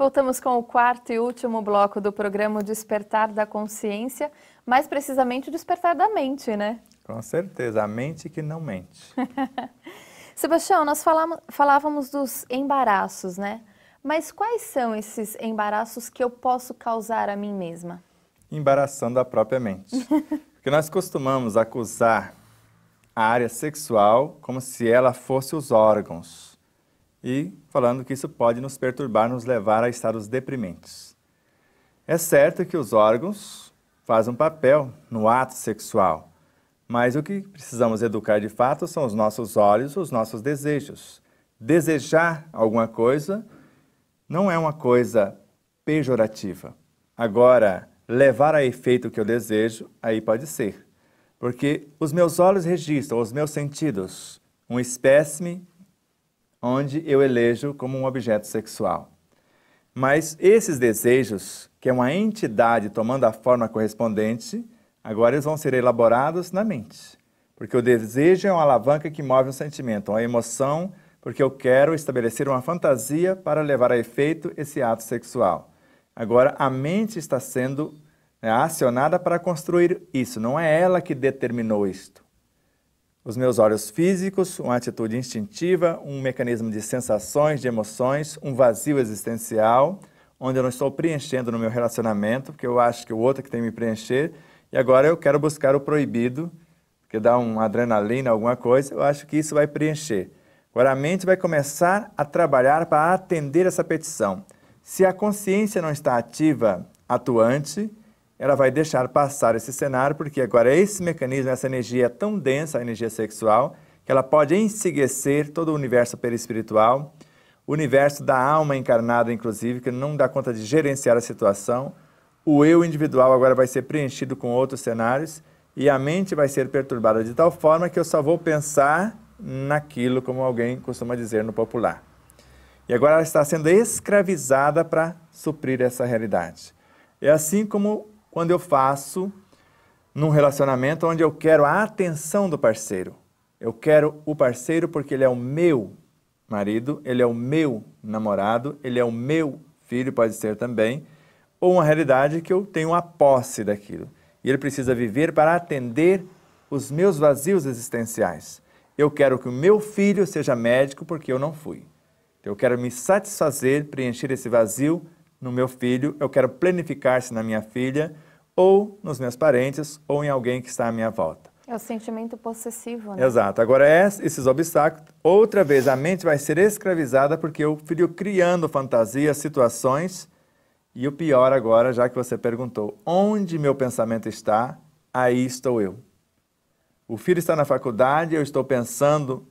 Voltamos com o quarto e último bloco do programa Despertar da Consciência, mais precisamente o despertar da mente, né? Com certeza, a mente que não mente. Sebastião, nós falávamos dos embaraços, né? Mas quais são esses embaraços que eu posso causar a mim mesma? Embaraçando a própria mente. Porque nós costumamos acusar a área sexual como se ela fosse os órgãos e falando que isso pode nos perturbar, nos levar a estados deprimentes. É certo que os órgãos fazem um papel no ato sexual, mas o que precisamos educar de fato são os nossos olhos, os nossos desejos. Desejar alguma coisa não é uma coisa pejorativa. Agora, levar a efeito o que eu desejo, aí pode ser. Porque os meus olhos registram, os meus sentidos, um espécime onde eu elejo como um objeto sexual. Mas esses desejos, que é uma entidade tomando a forma correspondente, agora eles vão ser elaborados na mente. Porque o desejo é uma alavanca que move um sentimento, uma emoção, porque eu quero estabelecer uma fantasia para levar a efeito esse ato sexual. Agora, a mente está sendo né, acionada para construir isso, não é ela que determinou isto. Os meus olhos físicos, uma atitude instintiva, um mecanismo de sensações, de emoções, um vazio existencial, onde eu não estou preenchendo no meu relacionamento, porque eu acho que o outro é que tem que me preencher, e agora eu quero buscar o proibido, porque dá uma adrenalina, alguma coisa, eu acho que isso vai preencher. Agora a mente vai começar a trabalhar para atender essa petição. Se a consciência não está ativa, atuante, ela vai deixar passar esse cenário, porque agora esse mecanismo, essa energia é tão densa, a energia sexual, que ela pode enseguecer todo o universo perispiritual, o universo da alma encarnada, inclusive, que não dá conta de gerenciar a situação. O eu individual agora vai ser preenchido com outros cenários e a mente vai ser perturbada de tal forma que eu só vou pensar naquilo, como alguém costuma dizer no popular. E agora ela está sendo escravizada para suprir essa realidade. É assim como quando eu faço num relacionamento onde eu quero a atenção do parceiro. Eu quero o parceiro porque ele é o meu marido, ele é o meu namorado, ele é o meu filho, pode ser também, ou uma realidade que eu tenho a posse daquilo. E ele precisa viver para atender os meus vazios existenciais. Eu quero que o meu filho seja médico porque eu não fui. Eu quero me satisfazer, preencher esse vazio no meu filho, eu quero planificar-se na minha filha, ou nos meus parentes, ou em alguém que está à minha volta. É o sentimento possessivo, né? Exato. Agora, é esses obstáculos, outra vez, a mente vai ser escravizada porque o filho criando fantasias, situações. E o pior agora, já que você perguntou, onde meu pensamento está, aí estou eu. O filho está na faculdade, eu estou pensando,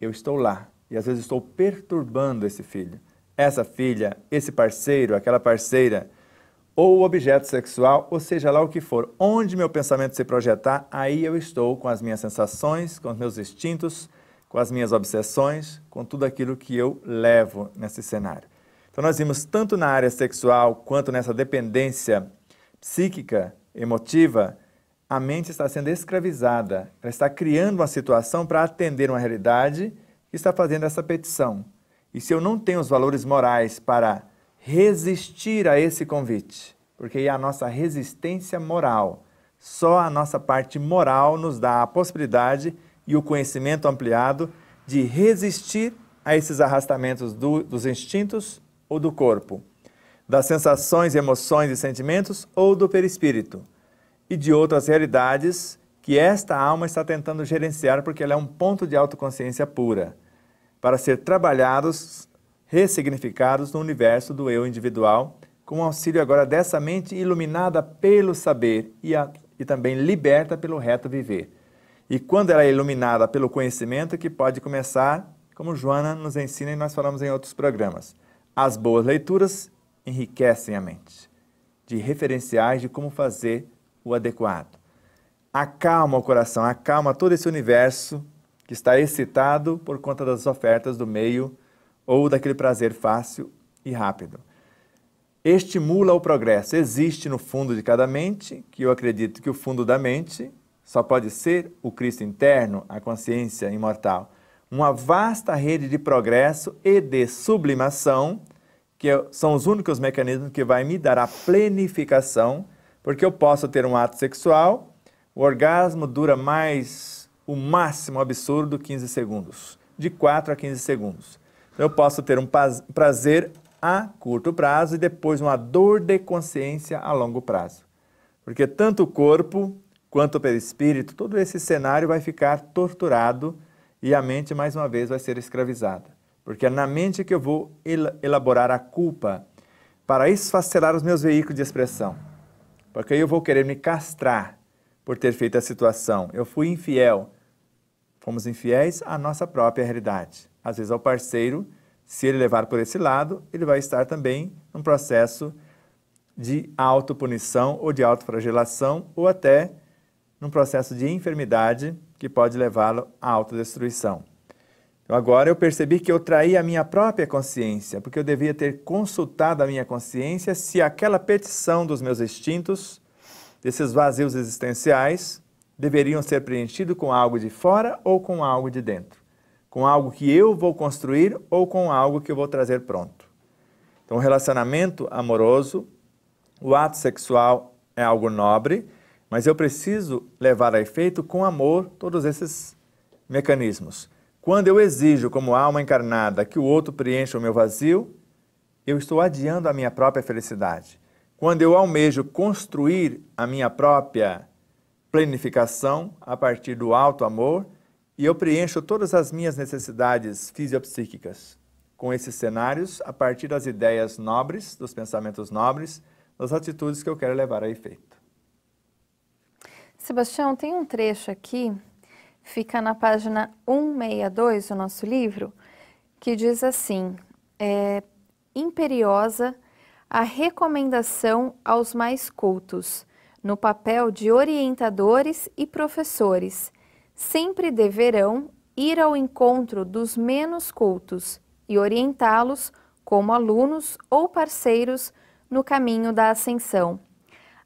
eu estou lá. E às vezes estou perturbando esse filho essa filha, esse parceiro, aquela parceira, ou o objeto sexual, ou seja lá o que for, onde meu pensamento se projetar, aí eu estou com as minhas sensações, com os meus instintos, com as minhas obsessões, com tudo aquilo que eu levo nesse cenário. Então, nós vimos tanto na área sexual quanto nessa dependência psíquica, emotiva, a mente está sendo escravizada. Ela está criando uma situação para atender uma realidade que está fazendo essa petição. E se eu não tenho os valores morais para resistir a esse convite, porque é a nossa resistência moral, só a nossa parte moral nos dá a possibilidade e o conhecimento ampliado de resistir a esses arrastamentos do, dos instintos ou do corpo, das sensações, emoções e sentimentos ou do perispírito e de outras realidades que esta alma está tentando gerenciar porque ela é um ponto de autoconsciência pura para ser trabalhados, ressignificados no universo do eu individual, com o auxílio agora dessa mente iluminada pelo saber e, a, e também liberta pelo reto viver. E quando ela é iluminada pelo conhecimento, que pode começar, como Joana nos ensina e nós falamos em outros programas, as boas leituras enriquecem a mente, de referenciais de como fazer o adequado. Acalma o coração, acalma todo esse universo que está excitado por conta das ofertas do meio ou daquele prazer fácil e rápido. Estimula o progresso. Existe no fundo de cada mente, que eu acredito que o fundo da mente só pode ser o Cristo interno, a consciência imortal. Uma vasta rede de progresso e de sublimação, que são os únicos mecanismos que vai me dar a plenificação, porque eu posso ter um ato sexual, o orgasmo dura mais o máximo absurdo 15 segundos, de 4 a 15 segundos. Então, eu posso ter um prazer a curto prazo e depois uma dor de consciência a longo prazo. Porque tanto o corpo quanto o perispírito, todo esse cenário vai ficar torturado e a mente mais uma vez vai ser escravizada. Porque é na mente que eu vou elaborar a culpa para esfacelar os meus veículos de expressão. Porque aí eu vou querer me castrar por ter feito a situação. Eu fui infiel, Fomos infiéis à nossa própria realidade. Às vezes, ao parceiro, se ele levar por esse lado, ele vai estar também num processo de autopunição ou de autoflagelação ou até num processo de enfermidade que pode levá-lo à autodestruição. Então, agora eu percebi que eu traí a minha própria consciência, porque eu devia ter consultado a minha consciência se aquela petição dos meus instintos, desses vazios existenciais, deveriam ser preenchidos com algo de fora ou com algo de dentro? Com algo que eu vou construir ou com algo que eu vou trazer pronto? Então, o relacionamento amoroso, o ato sexual é algo nobre, mas eu preciso levar a efeito com amor todos esses mecanismos. Quando eu exijo, como alma encarnada, que o outro preencha o meu vazio, eu estou adiando a minha própria felicidade. Quando eu almejo construir a minha própria planificação a partir do alto amor e eu preencho todas as minhas necessidades fisiopsíquicas com esses cenários a partir das ideias nobres, dos pensamentos nobres, das atitudes que eu quero levar a efeito. Sebastião, tem um trecho aqui, fica na página 162 do nosso livro, que diz assim: é imperiosa a recomendação aos mais cultos no papel de orientadores e professores, sempre deverão ir ao encontro dos menos cultos e orientá-los como alunos ou parceiros no caminho da ascensão,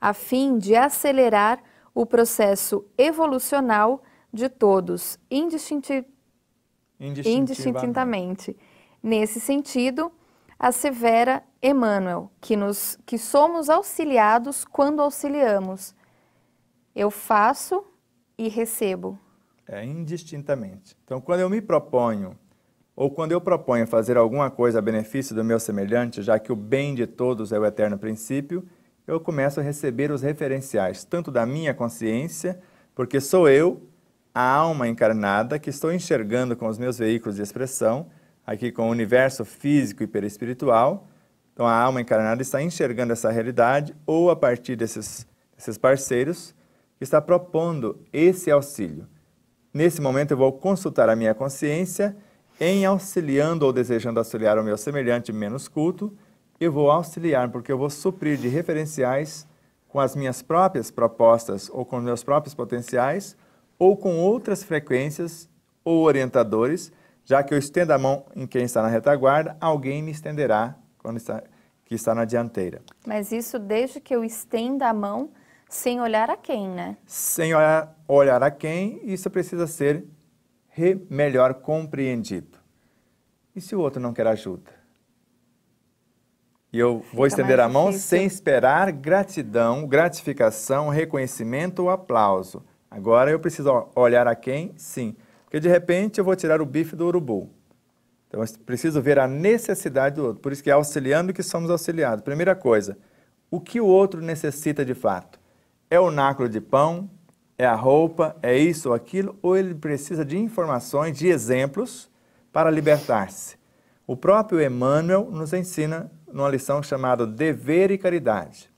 a fim de acelerar o processo evolucional de todos indistinti... indistintamente. Nesse sentido, assevera Emmanuel, que, nos, que somos auxiliados quando auxiliamos. Eu faço e recebo. É, indistintamente. Então, quando eu me proponho, ou quando eu proponho fazer alguma coisa a benefício do meu semelhante, já que o bem de todos é o eterno princípio, eu começo a receber os referenciais, tanto da minha consciência, porque sou eu, a alma encarnada, que estou enxergando com os meus veículos de expressão, aqui com o universo físico e perispiritual. Então a alma encarnada está enxergando essa realidade ou a partir desses, desses parceiros está propondo esse auxílio. Nesse momento eu vou consultar a minha consciência em auxiliando ou desejando auxiliar o meu semelhante menos culto, eu vou auxiliar porque eu vou suprir de referenciais com as minhas próprias propostas ou com meus próprios potenciais ou com outras frequências ou orientadores já que eu estendo a mão em quem está na retaguarda, alguém me estenderá quando está, que está na dianteira. Mas isso desde que eu estenda a mão sem olhar a quem, né? Sem olhar, olhar a quem, isso precisa ser re, melhor compreendido. E se o outro não quer ajuda? E eu vou Fica estender a mão sem esperar gratidão, gratificação, reconhecimento ou aplauso. Agora eu preciso olhar a quem? Sim. Porque de repente eu vou tirar o bife do urubu. Então eu preciso ver a necessidade do outro. Por isso que é auxiliando que somos auxiliados. Primeira coisa, o que o outro necessita de fato? É o náculo de pão? É a roupa? É isso ou aquilo? Ou ele precisa de informações, de exemplos para libertar-se? O próprio Emmanuel nos ensina numa lição chamada Dever e Caridade.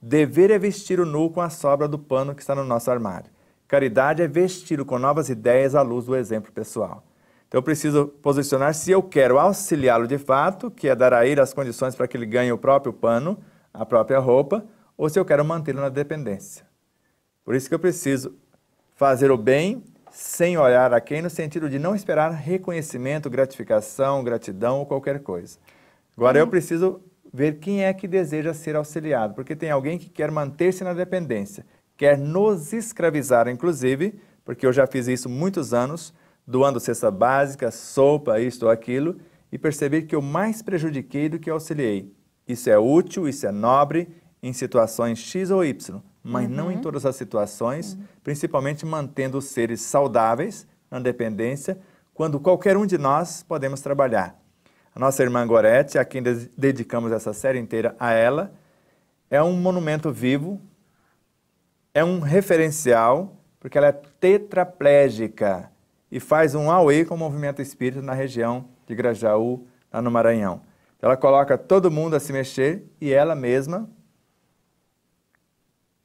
Dever é vestir o nu com a sobra do pano que está no nosso armário. Caridade é vestido com novas ideias à luz do exemplo pessoal. Então eu preciso posicionar se eu quero auxiliá-lo de fato, que é dar a ele as condições para que ele ganhe o próprio pano, a própria roupa, ou se eu quero mantê-lo na dependência. Por isso que eu preciso fazer o bem sem olhar a quem, no sentido de não esperar reconhecimento, gratificação, gratidão ou qualquer coisa. Agora eu preciso ver quem é que deseja ser auxiliado, porque tem alguém que quer manter-se na dependência quer nos escravizar, inclusive, porque eu já fiz isso muitos anos, doando cesta básica, sopa, isto ou aquilo, e perceber que eu mais prejudiquei do que auxiliei. Isso é útil, isso é nobre em situações X ou Y, mas uhum. não em uhum. todas as situações, uhum. principalmente mantendo os seres saudáveis na dependência, quando qualquer um de nós podemos trabalhar. A nossa irmã Gorete, a quem dedicamos essa série inteira a ela, é um monumento vivo é um referencial, porque ela é tetraplégica e faz um auê com o movimento espírita na região de Grajaú, lá no Maranhão. Então, ela coloca todo mundo a se mexer e ela mesma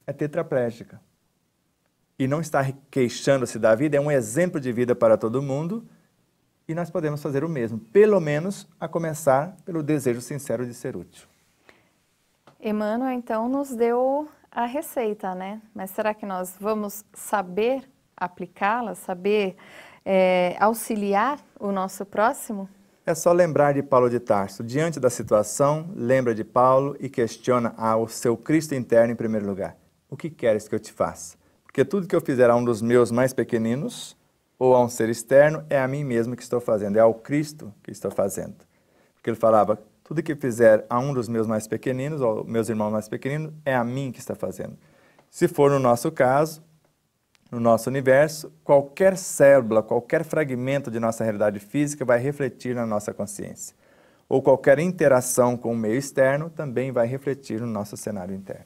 é tetraplégica. E não está queixando-se da vida, é um exemplo de vida para todo mundo e nós podemos fazer o mesmo, pelo menos a começar pelo desejo sincero de ser útil. Emmanuel, então, nos deu a receita, né? Mas será que nós vamos saber aplicá-la, saber é, auxiliar o nosso próximo? É só lembrar de Paulo de Tarso. Diante da situação, lembra de Paulo e questiona ao seu Cristo interno em primeiro lugar. O que queres que eu te faça? Porque tudo que eu fizer a um dos meus mais pequeninos ou a um ser externo é a mim mesmo que estou fazendo, é ao Cristo que estou fazendo. Porque ele falava, tudo que fizer a um dos meus mais pequeninos, ou meus irmãos mais pequeninos, é a mim que está fazendo. Se for no nosso caso, no nosso universo, qualquer célula, qualquer fragmento de nossa realidade física vai refletir na nossa consciência. Ou qualquer interação com o meio externo também vai refletir no nosso cenário interno.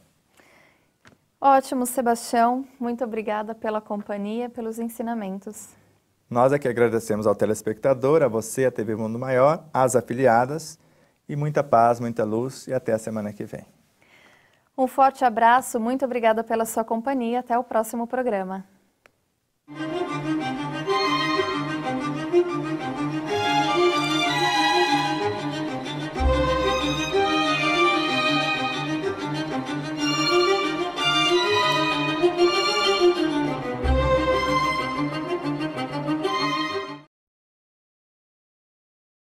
Ótimo, Sebastião. Muito obrigada pela companhia, pelos ensinamentos. Nós é que agradecemos ao telespectador, a você, a TV Mundo Maior, às afiliadas e muita paz, muita luz e até a semana que vem. Um forte abraço, muito obrigada pela sua companhia, até o próximo programa.